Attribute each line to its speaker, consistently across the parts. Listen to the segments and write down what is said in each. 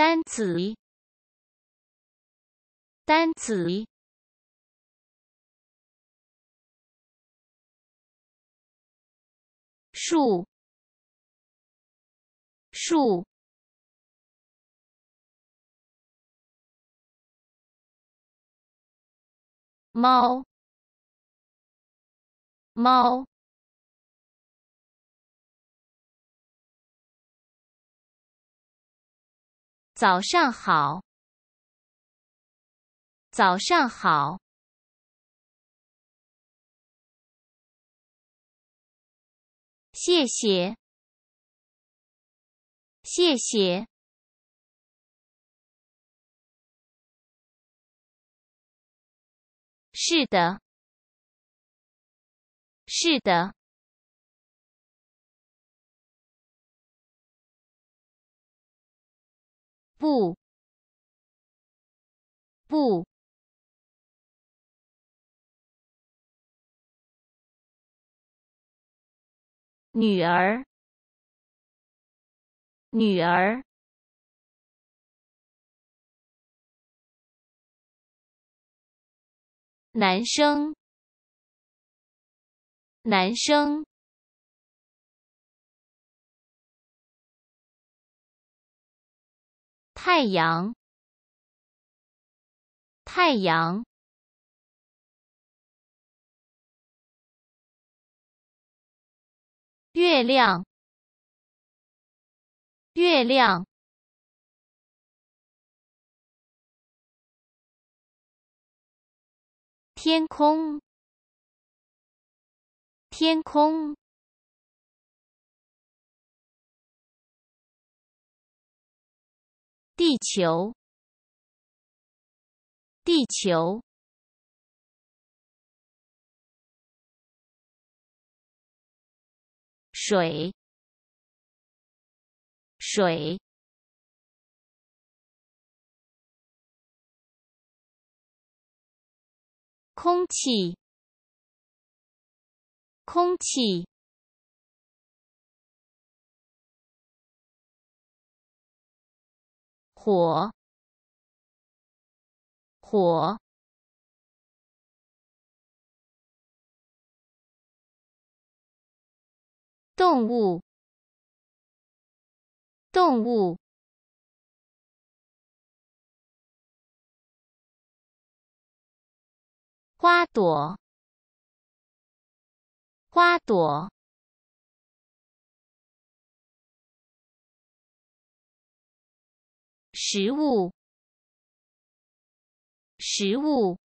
Speaker 1: 单词，单词，树，树，猫，猫。早上好，早上好，谢谢，谢谢，是的，是的。不，不，女儿，女儿，男生，男生。太阳，太阳，月亮，月亮，天空，天空。地球，地球，水，水，空气，空气。火火，动物动物，花朵花朵。食物，食物，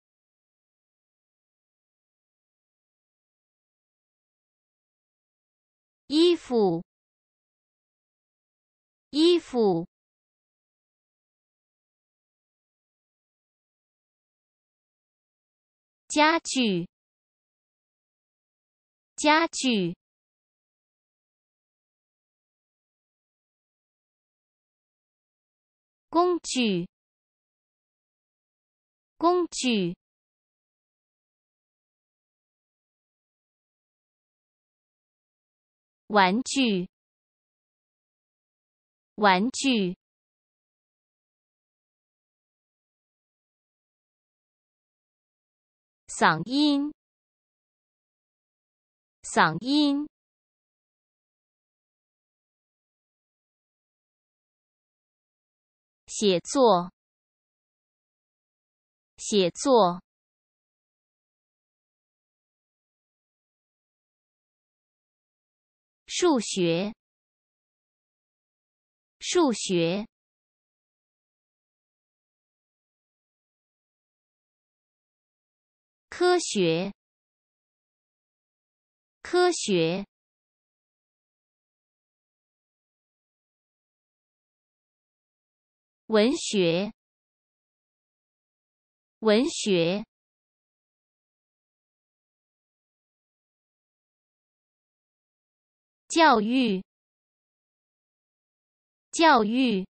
Speaker 1: 衣服，衣服，家具，家具。工具，工具，玩具，玩具，嗓音，嗓音。写作，写作，数学，数学，科学，科学。文学，文学，教育，教育，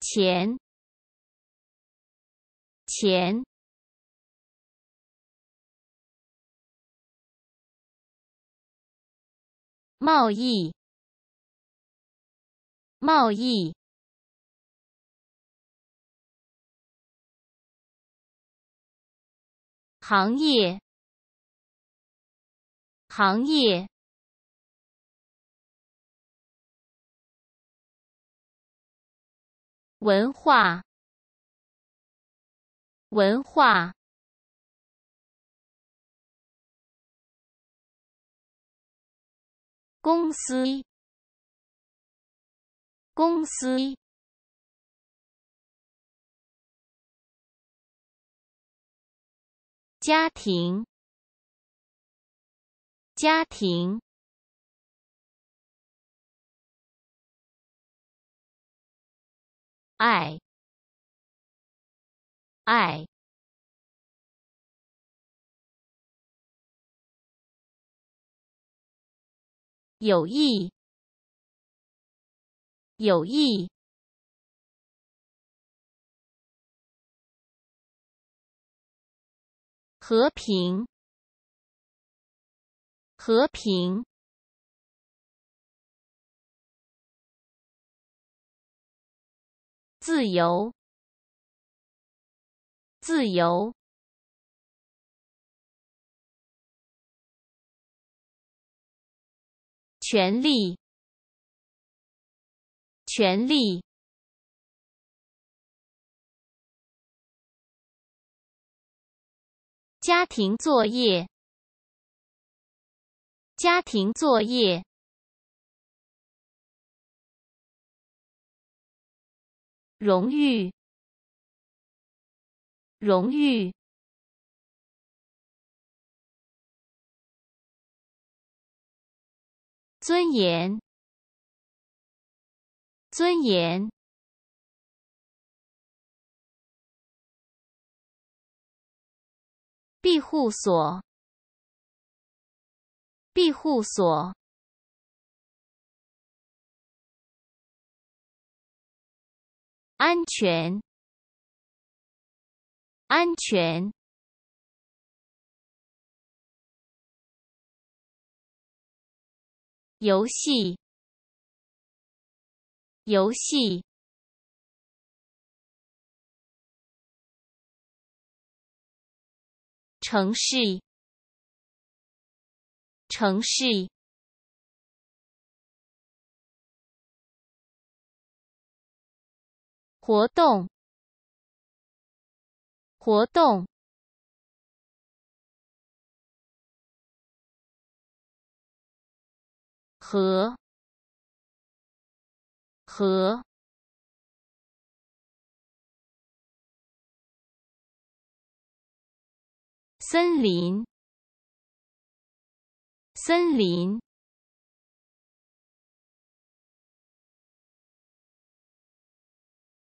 Speaker 1: 钱，钱。贸易，贸易行业，行业文化，文化。公司，公司，家庭，家庭，爱，爱。友谊，友谊，和平，和平，自由，自由。权利，权利。家庭作业，家庭作业。荣誉，荣誉。尊严，尊严，庇护所，庇护所，安全，安全。游戏，游戏，城市，城市，活动，活动。和和森林，森林。